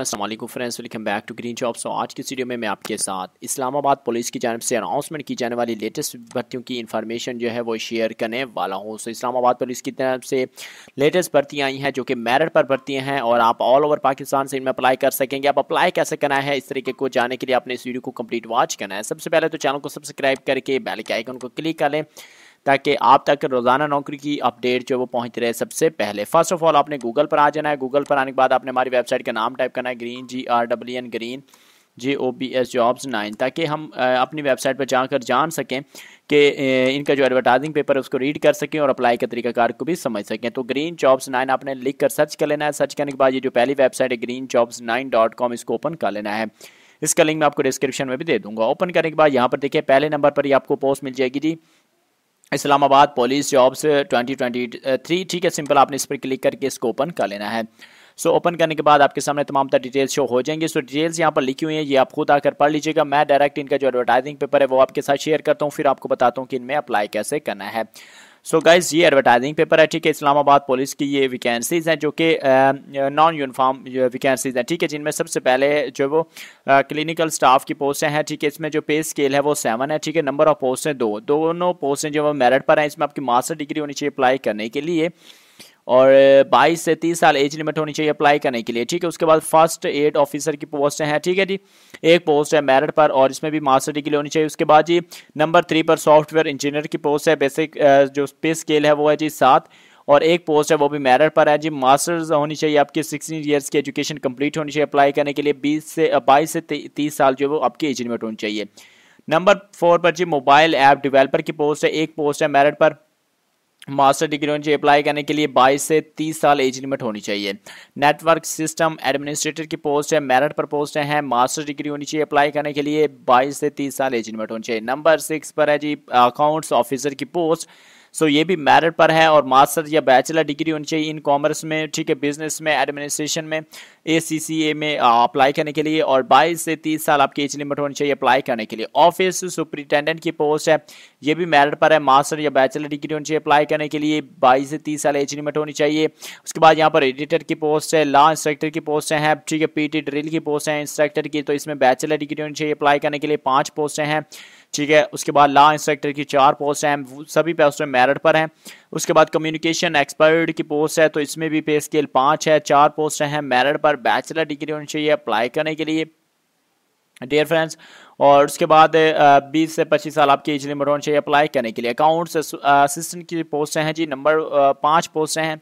Aslam friends welcome back to Green Job so आज की video में मैं आपके साथ इस्लामाबाद पुलिस की जानब से अनाउंसमेंट की जाने वाली लेटेस्ट भर्तियों की इन्फॉर्मेशन जो है वो शेयर करने वाला हूँ सो so, इस्लामाबाद पुलिस की तरफ से लेटेस्ट भर्तियाँ आई हैं जो कि मेरिट पर भर्तियाँ हैं और आप ऑल ओवर पाकिस्तान से इनमें अप्लाई कर सकेंगे आप अप्लाई कैसे करना है इस तरीके को जाने के लिए आपने इस वीडियो को कम्प्लीट वॉच करना है सबसे पहले तो चैनल को सब्सक्राइब करके बेल के आइकन को क्लिक कर लें ताकि आप तक रोज़ाना नौकरी की अपडेट जो वो पहुंच रहे सबसे पहले फर्स्ट ऑफ ऑल आपने गूगल पर आ जाना है गूगल पर आने के बाद आपने हमारी वेबसाइट का नाम टाइप करना है green G R W N green J O B S jobs nine ताकि हम अपनी वेबसाइट पर जाकर जान सकें कि इनका जो एडवर्टाइजिंग पेपर है उसको रीड कर सकें और अप्लाई तरीका तरीकाकार को भी समझ सकें तो ग्रीन जॉब्स नाइन आपने लिख कर सर्च कर लेना है सर्च करने के बाद ये जो पहली वेबसाइट है green jobs nine dot com इसको ओपन कर लेना है इसका लिंक मैं आपको डिस्क्रिप्शन में भी दे दूंगा ओपन करने के बाद यहाँ पर देखिए पहले नंबर पर ही आपको पोस्ट मिल जाएगी जी इस्लामाबाद पुलिस जॉब्स 2023 ठीक है सिंपल आपने इस पर क्लिक करके इसको ओपन कर लेना है सो so, ओपन करने के बाद आपके सामने तमाम तरह डिटेल्स शो हो जाएंगे सो so, डिटेल्स यहाँ पर लिखी हुई है ये आप खुद आकर पढ़ लीजिएगा मैं डायरेक्ट इनका जो एडवर्टाइजिंग पेपर है वो आपके साथ शेयर करता हूँ फिर आपको बताता हूँ कि इनमें अप्लाई कैसे करना है सो so गाइज ये एडवर्टाइजिंग पेपर है ठीक है इस्लामाबाद पुलिस की ये वैकेंसीज हैं जो कि नॉन यूनिफॉर्म वैकेंसीज हैं ठीक है जिनमें सबसे पहले जो वो क्लिनिकल स्टाफ की पोस्टें हैं ठीक है इसमें जो पे स्केल है वो सेवन है ठीक है नंबर ऑफ हैं दो दोनों पोस्टें जो वो मेरिट पर हैं इसमें आपकी मास्टर डिग्री होनी चाहिए अप्लाई करने के लिए और 22 से 30 साल एज लिमिट होनी चाहिए अप्लाई करने के लिए ठीक है उसके बाद फर्स्ट एड ऑफिसर की पोस्ट है ठीक है जी एक पोस्ट है मेरिट पर और इसमें भी मास्टर डिग्री होनी चाहिए उसके बाद जी नंबर थ्री पर सॉफ्टवेयर इंजीनियर की पोस्ट है बेसिक जो पे स्केल है वो है जी सात और एक पोस्ट है वो भी मेरिट पर है जी मास्टर्स होनी चाहिए आपकी सिक्सटीन ईयर्स की एजुकेशन कंप्लीट होनी चाहिए अप्लाई करने के लिए बीस से बाईस से तीस साल जो है वो आपकी एज लिमिट होनी चाहिए नंबर फोर पर जी मोबाइल ऐप डेवलपर की पोस्ट है एक पोस्ट है मेरिट पर मास्टर डिग्री होनी चाहिए अप्लाई करने के लिए 22 से 30 साल एज लिमिट होनी चाहिए नेटवर्क सिस्टम एडमिनिस्ट्रेटर की पोस्ट है मेरिट पर पोस्ट है मास्टर डिग्री होनी चाहिए अप्लाई करने के लिए 22 से 30 साल एज लिमिट होनी चाहिए नंबर सिक्स पर है जी अकाउंट्स ऑफिसर की पोस्ट सो ये भी मैरिट पर है और मास्टर या बैचलर डिग्री होनी चाहिए इन कॉमर्स में ठीक है बिजनेस में एडमिनिस्ट्रेशन में ए में अप्लाई करने के लिए और बाईस से तीस साल आपकी एज लिमिट होनी चाहिए अप्लाई करने के लिए ऑफिस सुप्रिटेंडेंट की पोस्ट है ये भी मैरिट पर है मास्टर या बैचलर डिग्री होनी चाहिए अप्लाई करने के लिए बाईस से तीस साल एज लिमिट होनी चाहिए उसके बाद यहाँ पर एडिटर की पोस्ट है लॉ इंस्ट्रक्टर की पोस्ट हैं ठीक है पी ड्रिल की पोस्ट है इंस्ट्रक्टर की तो इसमें बैचलर डिग्री होनी चाहिए अप्लाई करने के लिए पाँच पोस्टें हैं ठीक है उसके बाद लॉ इंस्ट्रक्टर की चार पोस्ट हैं सभी पोस्ट मेरिट पर हैं उसके बाद कम्युनिकेशन एक्सपर्ट की पोस्ट है तो इसमें भी पे स्केल पाँच है चार पोस्ट हैं मेरिट पर बैचलर डिग्री होनी चाहिए अप्लाई करने के लिए डियर फ्रेंड्स और उसके बाद 20 से 25 साल आपकी एज लिमिट होनी चाहिए अप्लाई करने के लिए अकाउंट्स असिस्टेंट की पोस्ट हैं जी नंबर पाँच पोस्ट हैं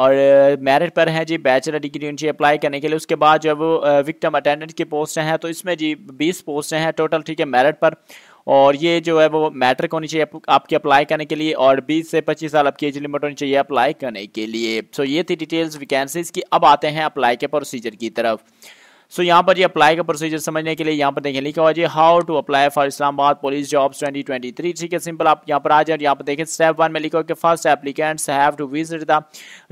और मेरिट पर है जी बैचलर डिग्री होनी चाहिए अप्लाई करने के लिए उसके बाद जब विक्टम अटेंडेंट की पोस्ट हैं तो इसमें जी 20 पोस्ट हैं टोटल ठीक है मेरिट पर और ये जो है वो मैट्रिक होनी चाहिए आपकी अप्लाई करने के लिए और 20 से 25 साल आपकी एज लिमिट होनी चाहिए अप्लाई करने के लिए सो so, ये थी डिटेल्स वैकेंसीज की अब आते हैं अप्लाई के प्रोसीजर की तरफ सो यहाँ पर अप्लाई का प्रोसीजर समझने के लिए यहाँ पर देखें लिखा हुआ जी how to apply for Islamabad police jobs 2023 ठीक है सिंपल आप यहाँ पर आ जाए यहाँ पर देखें स्टेप वन में लिखा हुआ कि first applicants have to visit the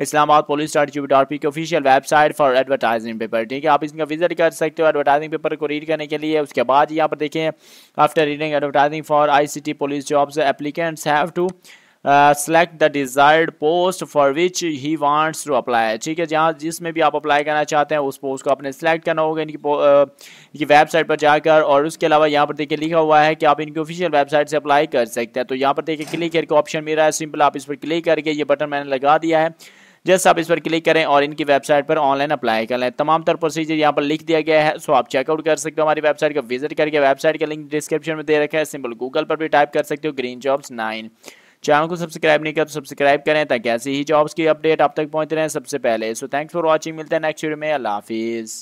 Islamabad police dot G dot P की official website for advertising paper ठीक है आप इसका विजिट कर सकते हो एडवर्टाइजिंग पेपर को रीड करने के लिए उसके बाद यहाँ पर देखें after reading advertising for I C T police jobs applicants have to select the desired post for which he wants to apply ठीक है जहाँ जिसमें भी आप अप्लाई करना चाहते हैं उस पोस्ट को आपने सेलेक्ट करना होगा इनकी uh, इनकी वेबसाइट पर जाकर और उसके अलावा यहाँ पर देखिए लिखा हुआ है कि आप इनकी ऑफिशियल वेबसाइट से अप्लाई कर सकते हैं तो यहाँ पर देखिए क्लिक करके ऑप्शन मिल रहा है सिंपल आप इस पर क्लिक करके ये बटन मैंने लगा दिया है जस्ट आप इस पर क्लिक करें और इनकी वेबसाइट पर ऑनलाइन अप्लाई कर लें तमाम तर प्रोसीजर यहाँ पर लिख दिया गया है सो आप चेकआउट कर सकते हो हमारी वेबसाइट का विजिट करके वेबसाइट का लिंक डिस्क्रिप्शन में दे रखा है सिंपल गूगल पर भी टाइप कर सकते हो ग्रीन जॉब्स नाइन चैनल को सब्सक्राइब नहीं किया तो सब्सक्राइब करें ताकि ऐसे ही जॉब्स की अपडेट आप तक पहुंचते रहें सबसे पहले सो थैंक्स फॉर वॉचिंग मिलते हैं नेक्स्ट वीडियो में अल्लाह हाफिज़